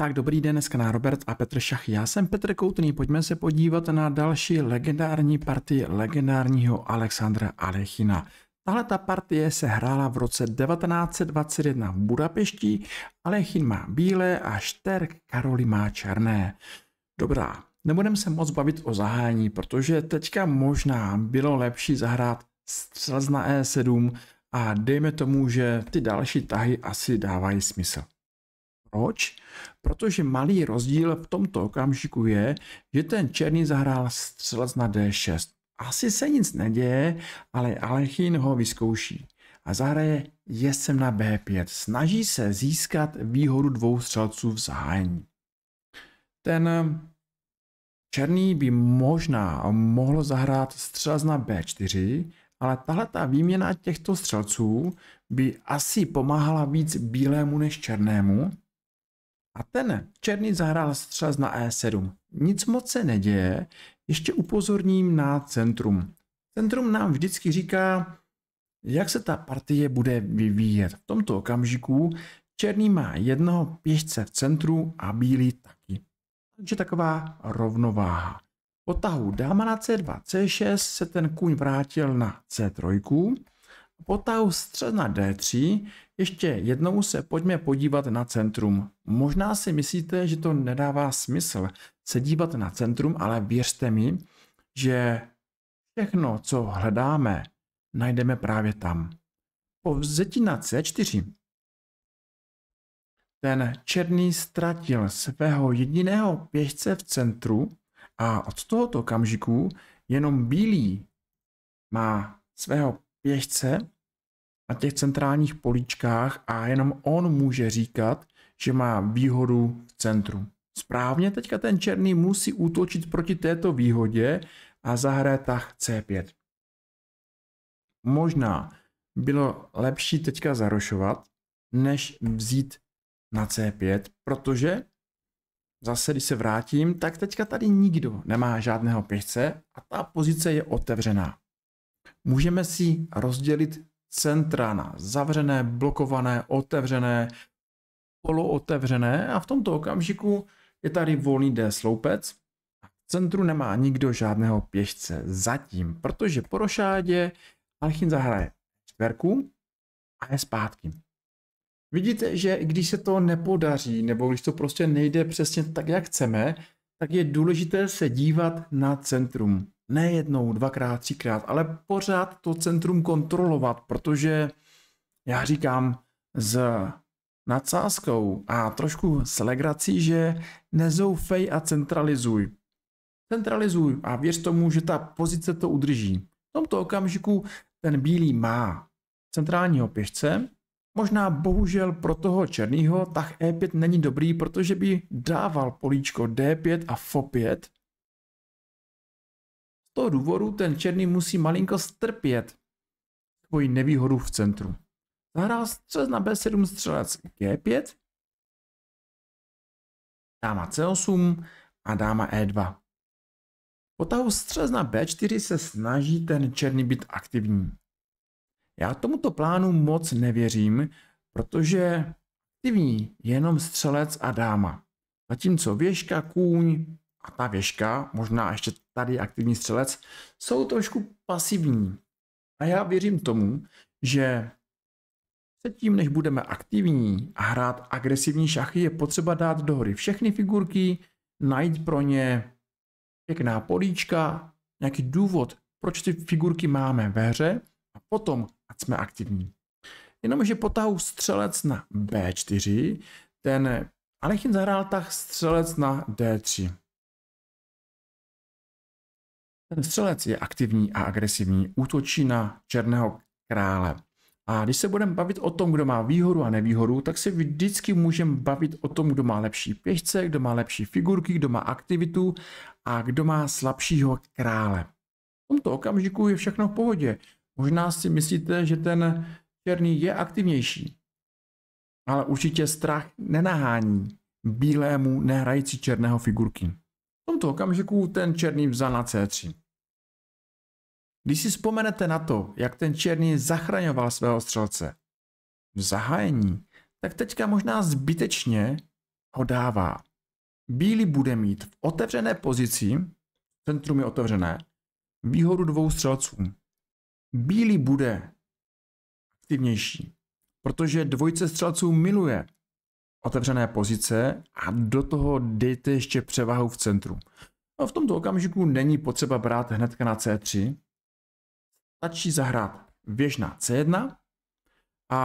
Tak dobrý den, dneska na Robert a Petr Šach. Já jsem Petr Koutný, pojďme se podívat na další legendární partii legendárního Alexandra Alechina. Tahle ta partie se hrála v roce 1921 v Budapešti, Alechin má bílé a Šterk Karoli má černé. Dobrá, Nebudem se moc bavit o zahání, protože teďka možná bylo lepší zahrát střelec na E7 a dejme tomu, že ty další tahy asi dávají smysl. Proč? Protože malý rozdíl v tomto okamžiku je, že ten černý zahrál střelec na D6. Asi se nic neděje, ale Alechin ho vyzkouší a zahraje jezdcem na B5. Snaží se získat výhodu dvou střelců v zahájení. Ten eh, černý by možná mohl zahrát střelec na B4, ale tahle ta výměna těchto střelců by asi pomáhala víc bílému než černému, a ten černý zahrál střelec na E7. Nic moc se neděje, ještě upozorním na centrum. Centrum nám vždycky říká, jak se ta partie bude vyvíjet. V tomto okamžiku černý má jednoho pěšce v centru a bílý taky. Takže taková rovnováha. Po tahu dáma na C2, C6 se ten kůň vrátil na C3 potahu střed na D3, ještě jednou se pojďme podívat na centrum. Možná si myslíte, že to nedává smysl se dívat na centrum, ale věřte mi, že všechno, co hledáme, najdeme právě tam. Po vzeti na C4 ten černý ztratil svého jediného pěšce v centru a od tohoto okamžiku jenom bílý má svého pěšce na těch centrálních políčkách a jenom on může říkat, že má výhodu v centru. Správně teďka ten černý musí útočit proti této výhodě a zahraje tah C5. Možná bylo lepší teďka zarošovat, než vzít na C5, protože zase, když se vrátím, tak teďka tady nikdo nemá žádného pěšce a ta pozice je otevřená. Můžeme si rozdělit centra na zavřené, blokované, otevřené, polootevřené a v tomto okamžiku je tady volný D sloupec. V centru nemá nikdo žádného pěšce zatím, protože po rošádě Alchin zahraje čtverku a je zpátky. Vidíte, že když se to nepodaří, nebo když to prostě nejde přesně tak, jak chceme, tak je důležité se dívat na centrum ne jednou, dvakrát, třikrát, ale pořád to centrum kontrolovat, protože já říkám s nadsázkou a trošku s legrací, že nezoufej a centralizuj. Centralizuj a věř tomu, že ta pozice to udrží. V tomto okamžiku ten bílý má centrálního pěšce, Možná bohužel pro toho černýho tak E5 není dobrý, protože by dával políčko D5 a F5, toho důvodu ten černý musí malinko strpět svoji nevýhodu v centru. Zahrál střelec na B7 střelec G5, dáma C8 a dáma E2. Po tahu střelec na B4 se snaží ten černý být aktivní. Já tomuto plánu moc nevěřím, protože aktivní je jenom střelec a dáma. Zatímco věžka, kůň, a ta věžka, možná ještě tady aktivní střelec, jsou trošku pasivní. A já věřím tomu, že Předtím, než budeme aktivní a hrát agresivní šachy, je potřeba dát do hry všechny figurky, najít pro ně pěkná políčka, nějaký důvod, proč ty figurky máme ve hře a potom, ať jsme aktivní. Jenomže po tahu střelec na B4, ten Alechin zahrál tah střelec na D3. Ten střelec je aktivní a agresivní, útočí na černého krále. A když se budeme bavit o tom, kdo má výhodu a nevýhodu, tak se vždycky můžeme bavit o tom, kdo má lepší pěšce, kdo má lepší figurky, kdo má aktivitu a kdo má slabšího krále. V tomto okamžiku je všechno v pohodě. Možná si myslíte, že ten černý je aktivnější, ale určitě strach nenahání bílému nehrající černého figurky tomto okamžiku ten černý vzal na C3. Když si vzpomenete na to, jak ten černý zachraňoval svého střelce v zahájení, tak teďka možná zbytečně ho dává. Bílý bude mít v otevřené pozici, centrum je otevřené, výhodu dvou střelců. Bílý bude aktivnější, protože dvojce střelců miluje otevřené pozice a do toho dejte ještě převahu v centru. No, v tomto okamžiku není potřeba brát hnedka na C3, stačí zahrát věž na C1 a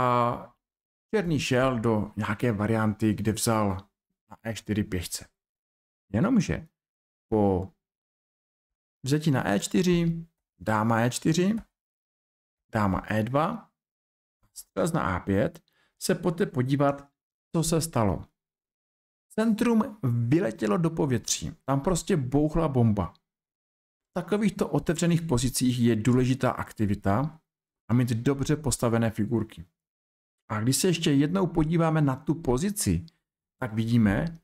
černý šel do nějaké varianty, kde vzal na E4 pěšce. Jenomže po vzetí na E4, dáma E4, dáma E2, střelec na A5, se poté podívat, co se stalo. Centrum vyletělo do povětří, tam prostě bouchla bomba. V takovýchto otevřených pozicích je důležitá aktivita a mít dobře postavené figurky. A když se ještě jednou podíváme na tu pozici, tak vidíme,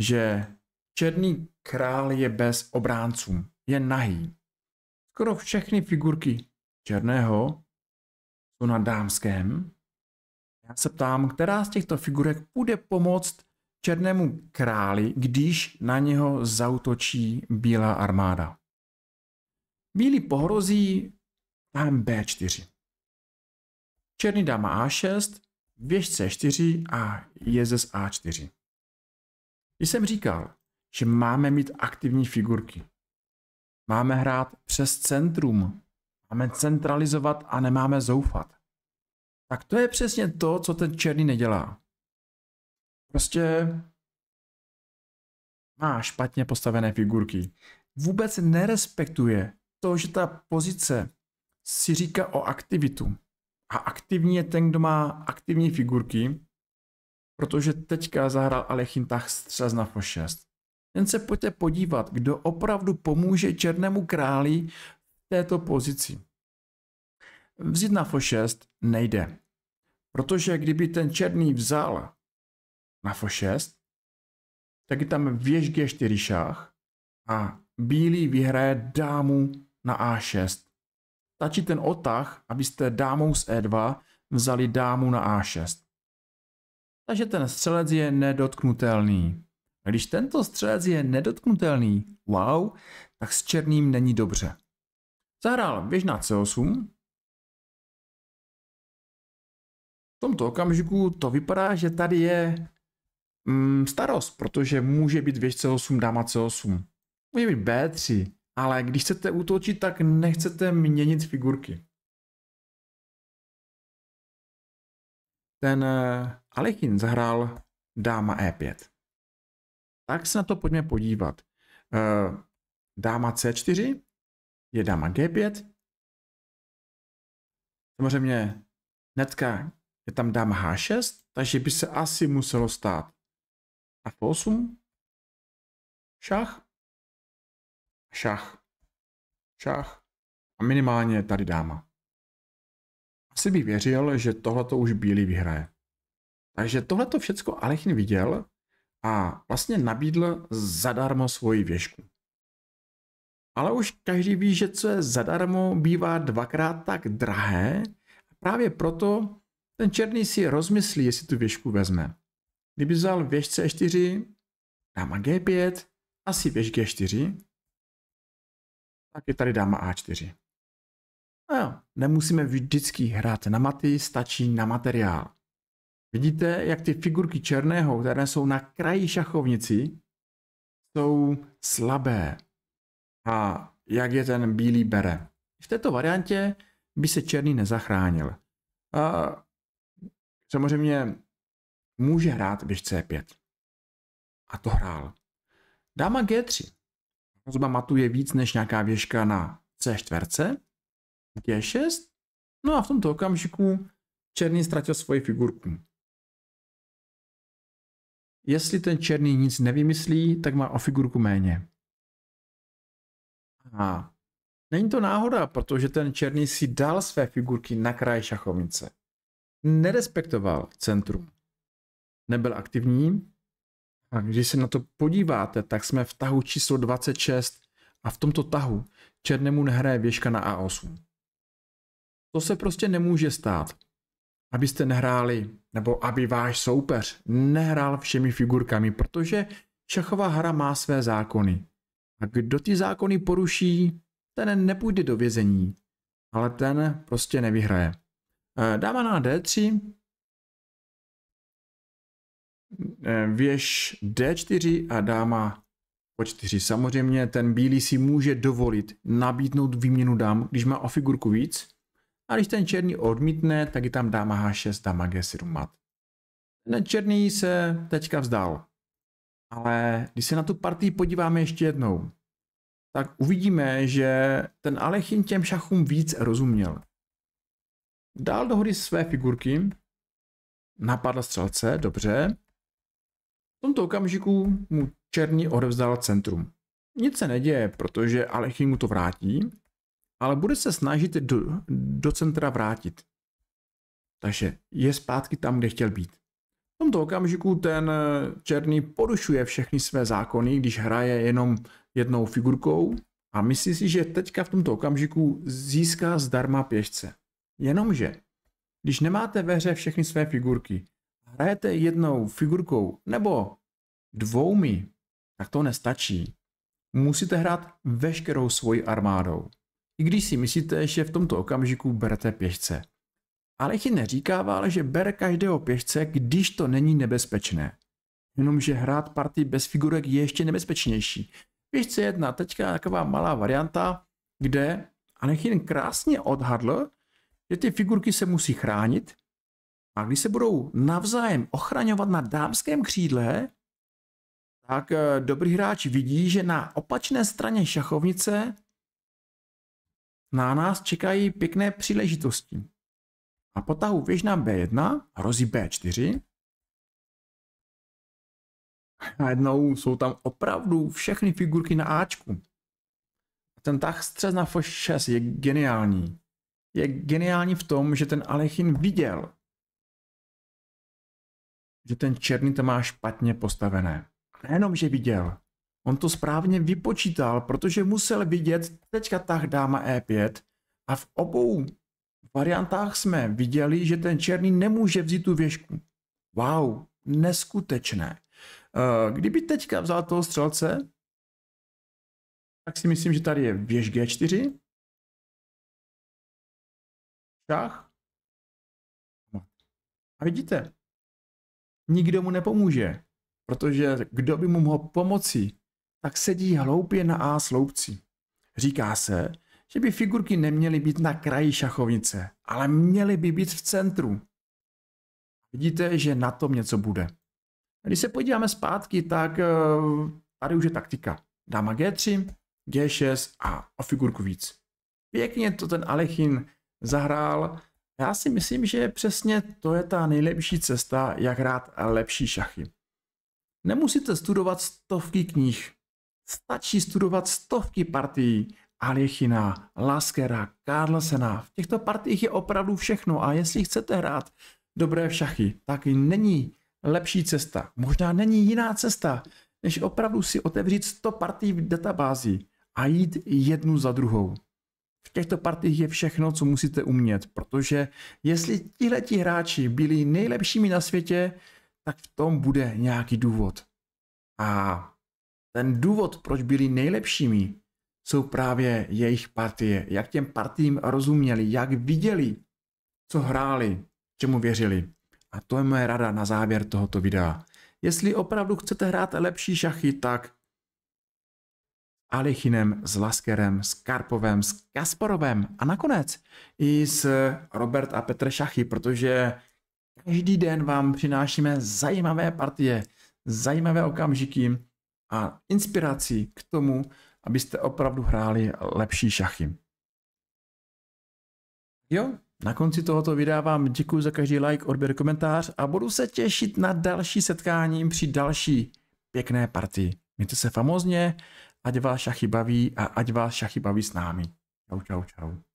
že černý král je bez obránců, je nahý. Skoro všechny figurky černého jsou na dámském já se ptám, která z těchto figurek bude pomoct černému králi, když na něho zautočí bílá armáda. Bílý pohrozí tam B4. Černý dáma A6, věž C4 a jezes A4. Když jsem říkal, že máme mít aktivní figurky, máme hrát přes centrum, máme centralizovat a nemáme zoufat. Tak to je přesně to, co ten černý nedělá. Prostě má špatně postavené figurky. Vůbec nerespektuje to, že ta pozice si říká o aktivitu. A aktivní je ten, kdo má aktivní figurky, protože teďka zahrál tak střez na F6. Jen se pojďte podívat, kdo opravdu pomůže černému králi v této pozici. Vzít na F6 nejde, protože kdyby ten černý vzal na F6, tak je tam věž G4 šach a bílý vyhraje dámu na A6. Stačí ten otah, abyste dámou z E2 vzali dámu na A6. Takže ten střelec je nedotknutelný. A když tento střelec je nedotknutelný, wow, tak s černým není dobře. Zahrál věž na C8, v tomto okamžiku to vypadá, že tady je mm, starost, protože může být věž C8, dáma C8. Může být B3, ale když chcete útočit, tak nechcete měnit figurky. Ten eh, Alechin zahrál dáma E5. Tak se na to pojďme podívat. Eh, dáma C4 je dáma G5. Samozřejmě netka je tam dám H6, takže by se asi muselo stát F8, šach, šach, šach a minimálně tady dáma. Asi bych věřil, že tohle to už bílý vyhraje. Takže tohle to všecko Alechin viděl a vlastně nabídl zadarmo svoji věžku. Ale už každý ví, že co je zadarmo, bývá dvakrát tak drahé. právě proto ten černý si rozmyslí, jestli tu věžku vezme. Kdyby vzal věž C4, dáma G5, asi věž G4, tak je tady dáma A4. No jo, nemusíme vždycky hrát na maty, stačí na materiál. Vidíte, jak ty figurky černého, které jsou na kraji šachovnici, jsou slabé. A jak je ten bílý bere. V této variantě by se černý nezachránil. A Samozřejmě může hrát běž C5. A to hrál. Dáma G3. Hrozba matu je víc než nějaká věžka na C4, G6. No a v tomto okamžiku černý ztratil svoji figurku. Jestli ten černý nic nevymyslí, tak má o figurku méně. A není to náhoda, protože ten černý si dal své figurky na kraj šachovnice nerespektoval centrum. Nebyl aktivní. A když se na to podíváte, tak jsme v tahu číslo 26 a v tomto tahu černému nehraje věžka na A8. To se prostě nemůže stát, abyste nehráli, nebo aby váš soupeř nehrál všemi figurkami, protože šachová hra má své zákony. A kdo ty zákony poruší, ten nepůjde do vězení, ale ten prostě nevyhraje. Eh, dáma na D3. Eh, věž D4 a dáma po 4. Samozřejmě ten bílý si může dovolit nabídnout výměnu dám, když má o figurku víc. A když ten černý odmítne, tak je tam dáma H6, dáma G7 mat. Ten černý se teďka vzdal. Ale když se na tu partii podíváme ještě jednou, tak uvidíme, že ten Alechin těm šachům víc rozuměl dal do své figurky, napadl střelce, dobře. V tomto okamžiku mu černý odevzdal centrum. Nic se neděje, protože Alechy mu to vrátí, ale bude se snažit do, do centra vrátit. Takže je zpátky tam, kde chtěl být. V tomto okamžiku ten eh, černý porušuje všechny své zákony, když hraje jenom jednou figurkou a myslí si, že teďka v tomto okamžiku získá zdarma pěšce. Jenomže, když nemáte ve hře všechny své figurky, hrajete jednou figurkou nebo dvoumi, tak to nestačí. Musíte hrát veškerou svoji armádou. I když si myslíte, že v tomto okamžiku berete pěšce. Ale ti neříkává, že bere každého pěšce, když to není nebezpečné. Jenomže hrát party bez figurek je ještě nebezpečnější. Pěšce jedna teďka taková malá varianta, kde Anechin krásně odhadl, že ty figurky se musí chránit a když se budou navzájem ochraňovat na dámském křídle, tak eh, dobrý hráč vidí, že na opačné straně šachovnice na nás čekají pěkné příležitosti. A po tahu věž na B1 hrozí B4. A jednou jsou tam opravdu všechny figurky na Ačku. Ten tah střez na F6 je geniální je geniální v tom, že ten Alechin viděl, že ten černý to má špatně postavené. A nejenom, že viděl, on to správně vypočítal, protože musel vidět teďka tah dáma E5 a v obou variantách jsme viděli, že ten černý nemůže vzít tu věžku. Wow, neskutečné. Eh, kdyby teďka vzal toho střelce, tak si myslím, že tady je věž G4, šach. A vidíte, nikdo mu nepomůže, protože kdo by mu mohl pomoci, tak sedí hloupě na A sloupci. Říká se, že by figurky neměly být na kraji šachovnice, ale měly by být v centru. Vidíte, že na tom něco bude. Když se podíváme zpátky, tak eh, tady už je taktika. Dáma G3, G6 a o figurku víc. Pěkně to ten Alechin zahrál. Já si myslím, že přesně to je ta nejlepší cesta, jak hrát lepší šachy. Nemusíte studovat stovky knih, stačí studovat stovky partií Aliechina, Laskera, Karlsena. V těchto partiích je opravdu všechno a jestli chcete hrát dobré v šachy, tak není lepší cesta. Možná není jiná cesta, než opravdu si otevřít 100 partí v databázi a jít jednu za druhou. V těchto partiích je všechno, co musíte umět, protože jestli tihleti hráči byli nejlepšími na světě, tak v tom bude nějaký důvod. A ten důvod, proč byli nejlepšími, jsou právě jejich partie. Jak těm partím rozuměli, jak viděli, co hráli, čemu věřili. A to je moje rada na závěr tohoto videa. Jestli opravdu chcete hrát lepší šachy, tak Alichinem, s Laskerem, s Karpovem, s Kasparovem a nakonec i s Robert a Petr Šachy, protože každý den vám přinášíme zajímavé partie, zajímavé okamžiky a inspirací k tomu, abyste opravdu hráli lepší šachy. Jo, na konci tohoto videa vám děkuji za každý like, odběr, komentář a budu se těšit na další setkání při další pěkné partii. Mějte se famozně ať vás šachy baví a ať vás šachy baví s námi. Čau, čau, čau.